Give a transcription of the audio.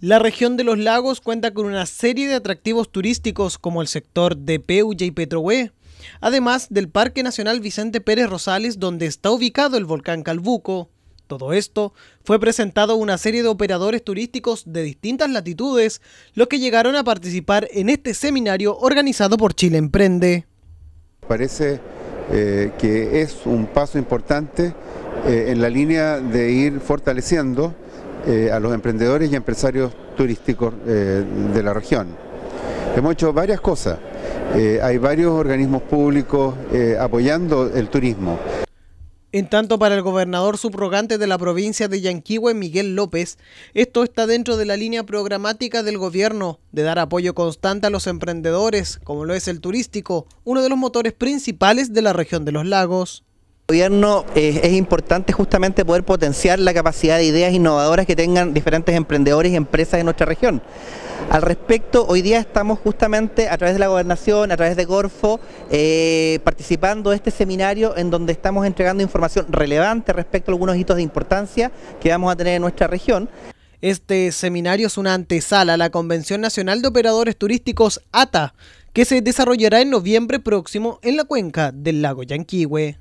La región de los lagos cuenta con una serie de atractivos turísticos como el sector de Peulla y Petrohue, además del Parque Nacional Vicente Pérez Rosales donde está ubicado el volcán Calbuco. Todo esto fue presentado a una serie de operadores turísticos de distintas latitudes, los que llegaron a participar en este seminario organizado por Chile Emprende. Parece eh, que es un paso importante eh, en la línea de ir fortaleciendo eh, a los emprendedores y empresarios turísticos eh, de la región. Hemos hecho varias cosas. Eh, hay varios organismos públicos apoyando el turismo. En tanto, para el gobernador subrogante de la provincia de Yanquihue, Miguel López, esto está dentro de la línea programática del gobierno de dar apoyo constante a los emprendedores, como lo es el turístico, uno de los motores principales de la región de los lagos gobierno eh, es importante justamente poder potenciar la capacidad de ideas innovadoras que tengan diferentes emprendedores y empresas en nuestra región. Al respecto, hoy día estamos justamente a través de la gobernación, a través de Corfo, eh, participando de este seminario en donde estamos entregando información relevante respecto a algunos hitos de importancia que vamos a tener en nuestra región. Este seminario es una antesala a la Convención Nacional de Operadores Turísticos ATA, que se desarrollará en noviembre próximo en la cuenca del lago Yanquihue.